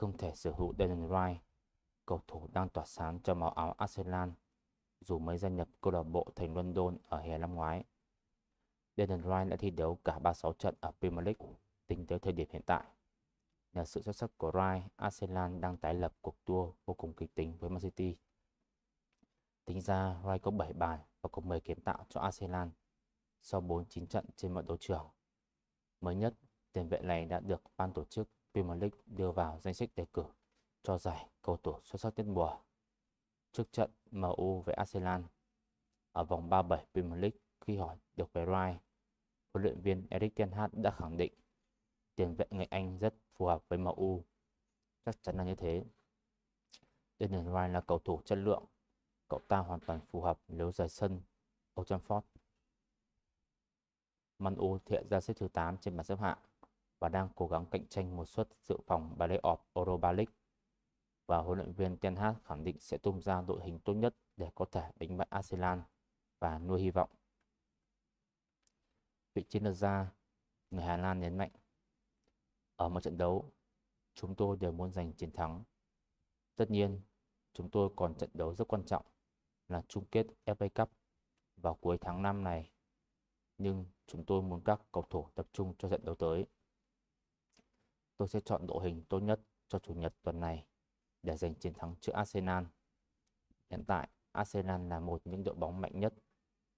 không thể sở hữu Dylan Wright, cầu thủ đang tỏa sáng cho màu áo Arsenal dù mới gia nhập câu lạc bộ thành London ở hè năm ngoái. Dylan Wright đã thi đấu cả 36 trận ở Premier League tính tới thời điểm hiện tại. Nhờ sự xuất sắc của Wright, Arsenal đang tái lập cuộc đua vô cùng kịch tính với Man City. Tính ra, Wright có 7 bàn và có 10 kiến tạo cho Arsenal sau 49 trận trên mọi đấu trường. Mới nhất, tiền vệ này đã được ban tổ chức Premier League đưa vào danh sách đề cử cho giải cầu thủ xuất sắc nhất mùa trước trận MU với Arsenal ở vòng 37 Premier League khi hỏi được về Rice, huấn luyện viên Erik ten Hag đã khẳng định tiền vệ người Anh rất phù hợp với MU. Chắc chắn là như thế. Daniel Rice là cầu thủ chất lượng, cậu ta hoàn toàn phù hợp nếu rời sân Old Trafford. Man U hiện ra xếp thứ 8 trên bảng xếp hạng và đang cố gắng cạnh tranh một suất dự phòng playoff Europa League. Và huấn luyện viên Ten Hag khẳng định sẽ tung ra đội hình tốt nhất để có thể đánh bại Arsenal và nuôi hy vọng. Vị chiến lược gia, người Hà Lan nhấn mạnh, ở một trận đấu, chúng tôi đều muốn giành chiến thắng. Tất nhiên, chúng tôi còn trận đấu rất quan trọng là chung kết FA Cup vào cuối tháng 5 này. Nhưng chúng tôi muốn các cầu thủ tập trung cho trận đấu tới. Tôi sẽ chọn đội hình tốt nhất cho Chủ nhật tuần này để giành chiến thắng trước Arsenal. Hiện tại, Arsenal là một những đội bóng mạnh nhất.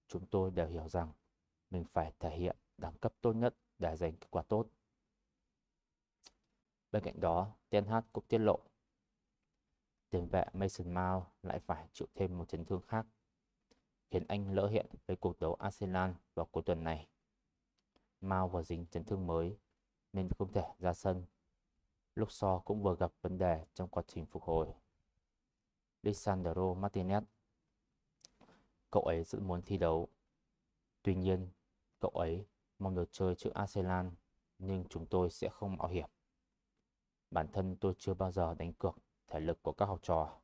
Chúng tôi đều hiểu rằng mình phải thể hiện đẳng cấp tốt nhất để giành kết quả tốt. Bên cạnh đó, Ten Hag cũng tiết lộ tiền vệ Mason Mount lại phải chịu thêm một chấn thương khác, khiến anh lỡ hiện với cuộc đấu Arsenal vào cuối tuần này. Mount vừa dính chấn thương mới nên không thể ra sân. Lúc so cũng vừa gặp vấn đề trong quá trình phục hồi. Lisandro Martinez Cậu ấy rất muốn thi đấu. Tuy nhiên, cậu ấy mong được chơi trước Arsenal, nhưng chúng tôi sẽ không mạo hiểm. Bản thân tôi chưa bao giờ đánh cược thể lực của các học trò